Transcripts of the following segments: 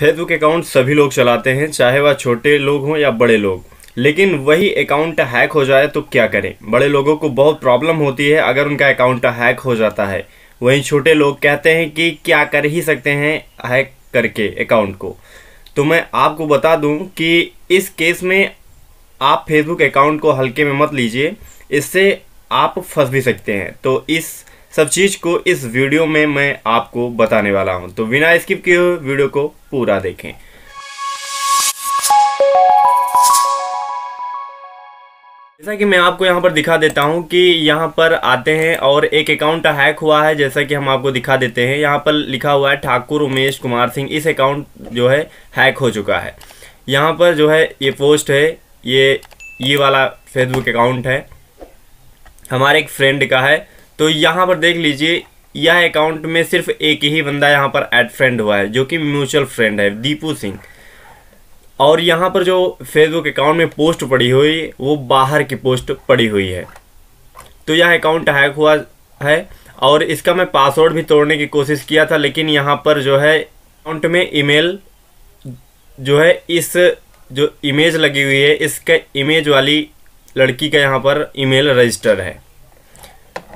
Facebook account सभी लोग चलाते हैं चाहे वह छोटे लोग हों या बड़े लोग लेकिन वही अकाउंट हैक हो जाए तो क्या करें बड़े लोगों को बहुत प्रॉब्लम होती है अगर उनका अकाउंट हैक हो जाता है वहीं छोटे लोग कहते हैं कि क्या कर ही सकते हैं हैक करके अकाउंट को तो मैं आपको बता दूं कि इस केस में आप फेसबुक अकाउंट को हल्के में मत लीजिए इससे आप फंस भी सकते हैं तो इस सब चीज़ को इस वीडियो में मैं आपको बताने वाला हूं तो बिना स्किप किए हुए वीडियो को पूरा देखें जैसा कि मैं आपको यहां पर दिखा देता हूं कि यहां पर आते हैं और एक अकाउंट हैक हुआ है जैसा कि हम आपको दिखा देते हैं यहां पर लिखा हुआ है ठाकुर उमेश कुमार सिंह इस अकाउंट जो है हैक हो चुका है यहां पर जो है ये पोस्ट है ये ये वाला फेसबुक अकाउंट है हमारे एक फ्रेंड का है तो यहाँ पर देख लीजिए यह अकाउंट में सिर्फ एक ही बंदा यहाँ पर एड फ्रेंड हुआ है जो कि म्यूचुअल फ्रेंड है दीपू सिंह और यहाँ पर जो फेसबुक अकाउंट में पोस्ट पड़ी हुई वो बाहर की पोस्ट पड़ी हुई है तो यह अकाउंट हैक हुआ है और इसका मैं पासवर्ड भी तोड़ने की कोशिश किया था लेकिन यहाँ पर जो है अकाउंट में ईमेल जो है इस जो इमेज लगी हुई है इसके इमेज वाली लड़की का यहाँ पर ईमेल रजिस्टर है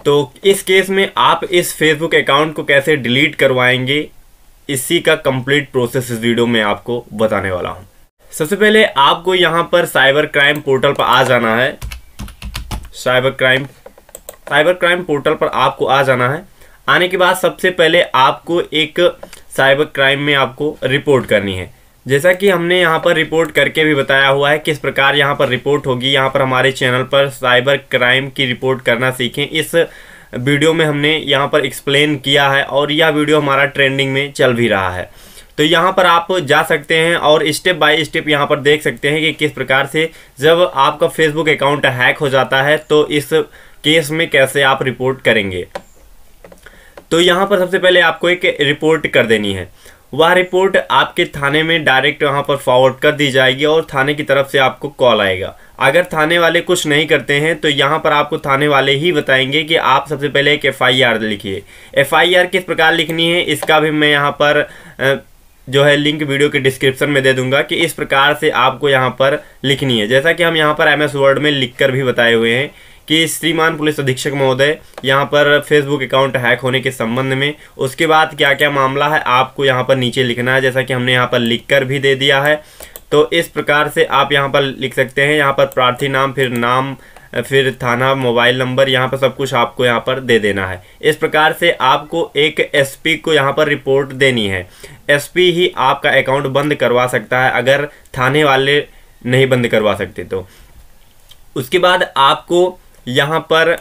तो इस केस में आप इस फेसबुक अकाउंट को कैसे डिलीट करवाएंगे इसी का कंप्लीट प्रोसेस इस वीडियो में आपको बताने वाला हूं सबसे पहले आपको यहां पर साइबर क्राइम पोर्टल पर आ जाना है cyber crime cyber crime portal पर आपको आ जाना है आने के बाद सबसे पहले आपको एक साइबर क्राइम में आपको रिपोर्ट करनी है जैसा कि हमने यहाँ पर रिपोर्ट करके भी बताया हुआ है किस प्रकार यहाँ पर रिपोर्ट होगी यहाँ पर हमारे चैनल पर साइबर क्राइम की रिपोर्ट करना सीखें इस वीडियो में हमने यहाँ पर एक्सप्लेन किया है और यह वीडियो हमारा ट्रेंडिंग में चल भी रहा है तो यहाँ पर आप जा सकते हैं और स्टेप बाय स्टेप यहाँ पर देख सकते हैं कि किस प्रकार से जब आपका फेसबुक अकाउंट हैक हो जाता है तो इस केस में कैसे आप रिपोर्ट करेंगे तो यहाँ पर सबसे पहले आपको एक रिपोर्ट कर देनी है वह रिपोर्ट आपके थाने में डायरेक्ट वहाँ पर फॉरवर्ड कर दी जाएगी और थाने की तरफ से आपको कॉल आएगा अगर थाने वाले कुछ नहीं करते हैं तो यहाँ पर आपको थाने वाले ही बताएंगे कि आप सबसे पहले एक एफआईआर लिखिए एफआईआर किस प्रकार लिखनी है इसका भी मैं यहाँ पर जो है लिंक वीडियो के डिस्क्रिप्शन में दे दूंगा कि इस प्रकार से आपको यहाँ पर लिखनी है जैसा कि हम यहाँ पर एम वर्ड में लिख कर भी बताए हुए हैं कि श्रीमान पुलिस अधीक्षक महोदय यहाँ पर फेसबुक अकाउंट हैक होने के संबंध में उसके बाद क्या क्या मामला है आपको यहाँ पर नीचे लिखना है जैसा कि हमने यहाँ पर लिख कर भी दे दिया है तो इस प्रकार से आप यहाँ पर लिख सकते हैं यहाँ पर प्रार्थी नाम फिर नाम फिर थाना मोबाइल नंबर यहाँ पर सब कुछ आपको यहाँ पर दे देना है इस प्रकार से आपको एक एसपी को यहाँ पर रिपोर्ट देनी है एसपी ही आपका अकाउंट बंद करवा सकता है अगर थाने वाले नहीं बंद करवा सकते तो उसके बाद आपको यहाँ पर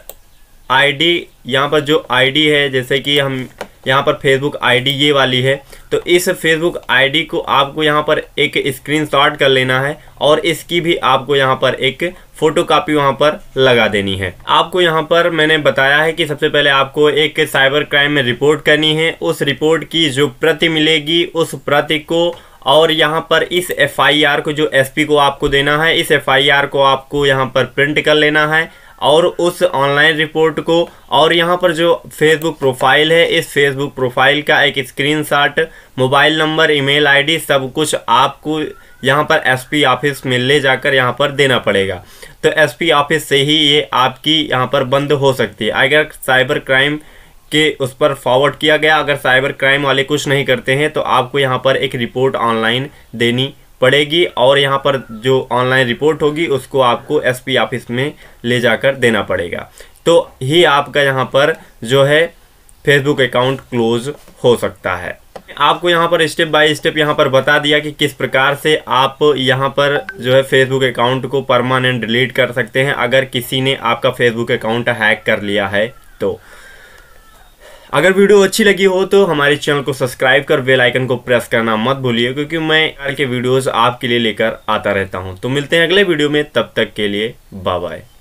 आईडी यहाँ पर जो आईडी है जैसे कि हम यहाँ पर फेसबुक आईडी ये वाली है तो इस फेसबुक आईडी को आपको यहाँ पर एक स्क्रीनशॉट कर लेना है और इसकी भी आपको यहाँ पर एक फ़ोटो कापी वहाँ पर लगा देनी है आपको यहाँ पर मैंने बताया है कि सबसे पहले आपको एक साइबर क्राइम में रिपोर्ट करनी है उस रिपोर्ट की जो प्रति मिलेगी उस प्रति को और यहाँ पर इस आर को जो पी को आपको देना है इस आर को आपको यहाँ पर प्रिंट कर लेना है और उस ऑनलाइन रिपोर्ट को और यहाँ पर जो फेसबुक प्रोफाइल है इस फेसबुक प्रोफाइल का एक screenshot mobile number email ID सब कुछ आपको यहाँ पर एसपी ऑफिस में ले जाकर यहाँ पर देना पड़ेगा तो एसपी ऑफिस से ही ये आपकी यहाँ पर बंद हो सकती है अगर साइबर क्राइम के उस पर फॉरवर्ड किया गया अगर साइबर क्राइम वाले कुछ नहीं करते हैं तो आपको यहाँ पर एक रिपोर्ट ऑनलाइन देनी पड़ेगी और यहाँ पर जो ऑनलाइन रिपोर्ट होगी उसको आपको एसपी ऑफिस में ले जाकर देना पड़ेगा तो ही आपका यहाँ पर जो है फेसबुक अकाउंट क्लोज हो सकता है आपको यहाँ पर स्टेप बाय स्टेप यहाँ पर बता दिया कि किस प्रकार से आप यहाँ पर जो है फेसबुक अकाउंट को परमानेंट डिलीट कर सकते हैं अगर किसी ने आपका फेसबुक अकाउंट हैक कर लिया है तो अगर वीडियो अच्छी लगी हो तो हमारे चैनल को सब्सक्राइब कर बेल आइकन को प्रेस करना मत भूलिए क्योंकि मैं के वीडियोस आपके लिए लेकर आता रहता हूं तो मिलते हैं अगले वीडियो में तब तक के लिए बाय बाय